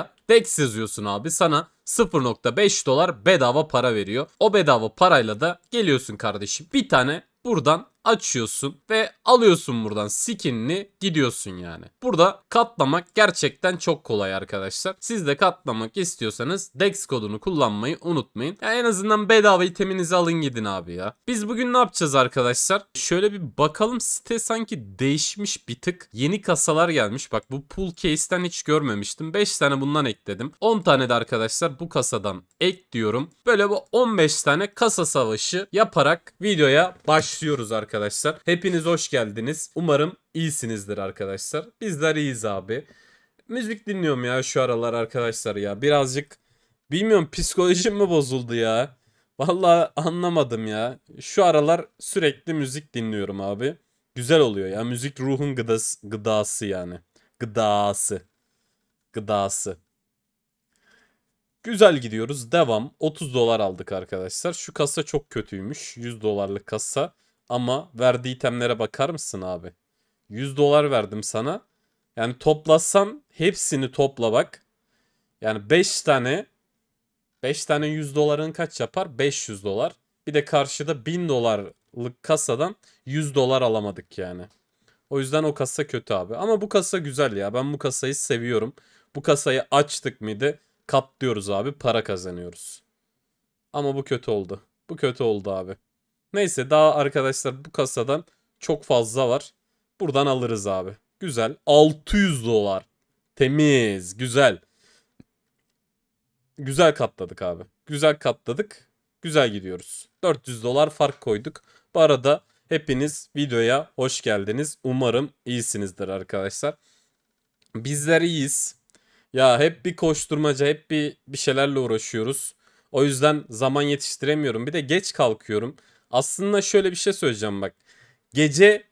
Buraya DEX yazıyorsun abi sana 0.5 dolar bedava para veriyor. O bedava parayla da geliyorsun kardeşim. Bir tane buradan açıyorsun ve alıyorsun buradan skinini gidiyorsun yani. Burada katlamak gerçekten çok kolay arkadaşlar. Siz de katlamak istiyorsanız Dex kodunu kullanmayı unutmayın. Ya en azından bedava iteminizi alın gidin abi ya. Biz bugün ne yapacağız arkadaşlar? Şöyle bir bakalım site sanki değişmiş bir tık. Yeni kasalar gelmiş. Bak bu pull case'ten hiç görmemiştim. 5 tane bundan ekledim. 10 tane de arkadaşlar bu kasadan ek diyorum. Böyle bu 15 tane kasa savaşı yaparak videoya başlıyoruz arkadaşlar arkadaşlar. Hepiniz hoş geldiniz. Umarım iyisinizdir arkadaşlar. Bizler iyiyiz abi. Müzik dinliyorum ya şu aralar arkadaşlar ya. Birazcık bilmiyorum psikolojim mi bozuldu ya. Vallahi anlamadım ya. Şu aralar sürekli müzik dinliyorum abi. Güzel oluyor ya. Müzik ruhun gıdası, gıdası yani. Gıdası. Gıdası. Güzel gidiyoruz. Devam. 30 dolar aldık arkadaşlar. Şu kasa çok kötüymüş. 100 dolarlık kasa. Ama verdiği itemlere bakar mısın abi? 100 dolar verdim sana. Yani toplasan hepsini topla bak. Yani 5 tane 5 tane 100 doların kaç yapar? 500 dolar. Bir de karşıda 1000 dolarlık kasadan 100 dolar alamadık yani. O yüzden o kasa kötü abi. Ama bu kasa güzel ya. Ben bu kasayı seviyorum. Bu kasayı açtık mıydı katlıyoruz abi para kazanıyoruz. Ama bu kötü oldu. Bu kötü oldu abi. Neyse daha arkadaşlar bu kasadan çok fazla var. Buradan alırız abi. Güzel. 600 dolar. Temiz. Güzel. Güzel katladık abi. Güzel katladık. Güzel gidiyoruz. 400 dolar fark koyduk. Bu arada hepiniz videoya hoş geldiniz. Umarım iyisinizdir arkadaşlar. Bizler iyiyiz. Ya hep bir koşturmaca, hep bir bir şeylerle uğraşıyoruz. O yüzden zaman yetiştiremiyorum. Bir de geç kalkıyorum. Aslında şöyle bir şey söyleyeceğim bak. Gece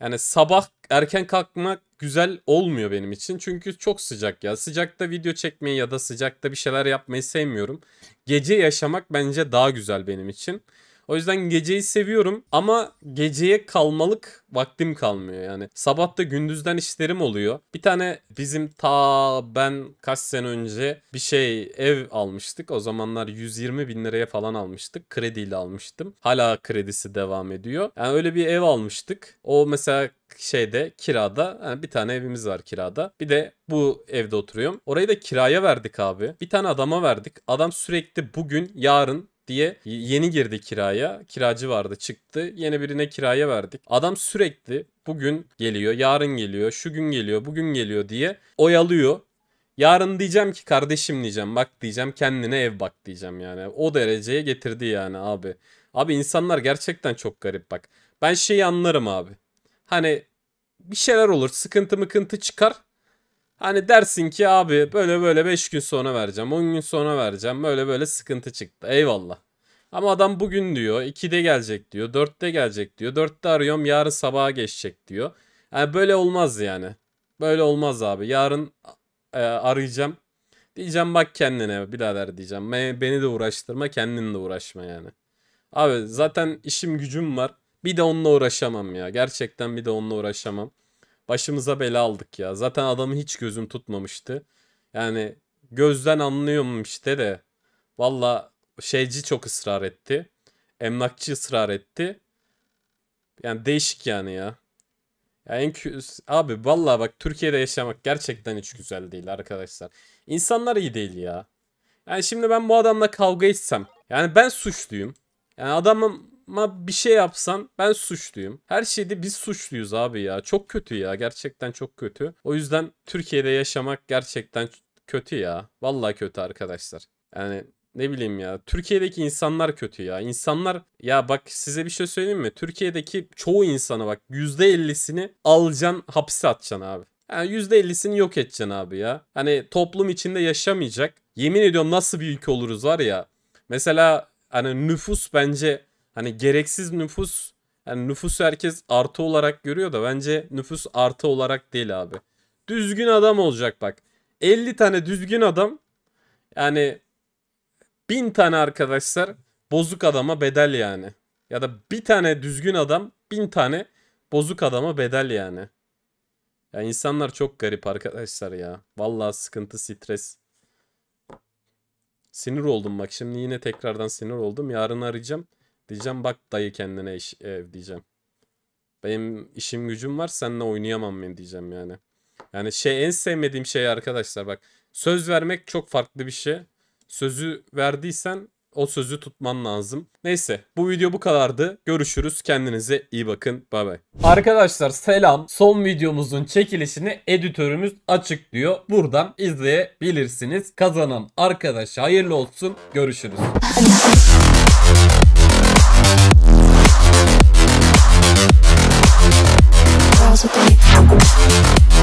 yani sabah erken kalkmak güzel olmuyor benim için. Çünkü çok sıcak ya. Sıcakta video çekmeyi ya da sıcakta bir şeyler yapmayı sevmiyorum. Gece yaşamak bence daha güzel benim için. O yüzden geceyi seviyorum ama geceye kalmalık vaktim kalmıyor yani. sabahta gündüzden işlerim oluyor. Bir tane bizim ta ben kaç sene önce bir şey ev almıştık. O zamanlar 120 bin liraya falan almıştık. Krediyle almıştım. Hala kredisi devam ediyor. Yani öyle bir ev almıştık. O mesela şeyde kirada yani bir tane evimiz var kirada. Bir de bu evde oturuyorum. Orayı da kiraya verdik abi. Bir tane adama verdik. Adam sürekli bugün yarın diye yeni girdi kiraya. Kiracı vardı çıktı. Yeni birine kiraya verdik. Adam sürekli bugün geliyor, yarın geliyor, şu gün geliyor, bugün geliyor diye oyalıyor. Yarın diyeceğim ki kardeşim diyeceğim bak diyeceğim kendine ev bak diyeceğim yani. O dereceye getirdi yani abi. Abi insanlar gerçekten çok garip bak. Ben şeyi anlarım abi. Hani bir şeyler olur sıkıntı mıkıntı çıkar Hani dersin ki abi böyle böyle 5 gün sonra vereceğim 10 gün sonra vereceğim böyle böyle sıkıntı çıktı eyvallah. Ama adam bugün diyor 2'de gelecek diyor 4'te gelecek diyor 4'te arıyorum yarın sabaha geçecek diyor. Yani böyle olmaz yani. Böyle olmaz abi yarın e, arayacağım. Diyeceğim bak kendine birader diyeceğim. Beni de uğraştırma kendin de uğraşma yani. Abi zaten işim gücüm var. Bir de onunla uğraşamam ya. Gerçekten bir de onunla uğraşamam başımıza bela aldık ya. Zaten adamı hiç gözüm tutmamıştı. Yani gözden anlıyormuş işte de. Valla şeyci çok ısrar etti. Emlakçı ısrar etti. Yani değişik yani ya. Ya en abi valla bak Türkiye'de yaşamak gerçekten hiç güzel değil arkadaşlar. İnsanlar iyi değil ya. Yani şimdi ben bu adamla kavga etsem yani ben suçluyum. Yani adamım ama bir şey yapsan ben suçluyum. Her şeyde biz suçluyuz abi ya. Çok kötü ya. Gerçekten çok kötü. O yüzden Türkiye'de yaşamak gerçekten kötü ya. Vallahi kötü arkadaşlar. Yani ne bileyim ya. Türkiye'deki insanlar kötü ya. İnsanlar ya bak size bir şey söyleyeyim mi? Türkiye'deki çoğu insana bak %50'sini alacaksın hapse atacaksın abi. Yani %50'sini yok edeceksin abi ya. Hani toplum içinde yaşamayacak. Yemin ediyorum nasıl bir ülke oluruz var ya. Mesela hani nüfus bence Hani gereksiz nüfus yani nüfus herkes artı olarak görüyor da bence nüfus artı olarak değil abi. Düzgün adam olacak bak. 50 tane düzgün adam yani 1000 tane arkadaşlar bozuk adama bedel yani. Ya da bir tane düzgün adam 1000 tane bozuk adama bedel yani. Ya insanlar çok garip arkadaşlar ya. Vallahi sıkıntı, stres. Sinir oldum bak şimdi yine tekrardan sinir oldum. Yarın arayacağım. Diyeceğim bak dayı kendine iş, ev diyeceğim. Benim işim gücüm var seninle oynayamam ben diyeceğim yani. Yani şey en sevmediğim şey arkadaşlar bak. Söz vermek çok farklı bir şey. Sözü verdiysen o sözü tutman lazım. Neyse bu video bu kadardı. Görüşürüz. Kendinize iyi bakın. Bay bay. Arkadaşlar selam. Son videomuzun çekilişini editörümüz açıklıyor. Buradan izleyebilirsiniz. Kazanan arkadaş hayırlı olsun. Görüşürüz. Thank you.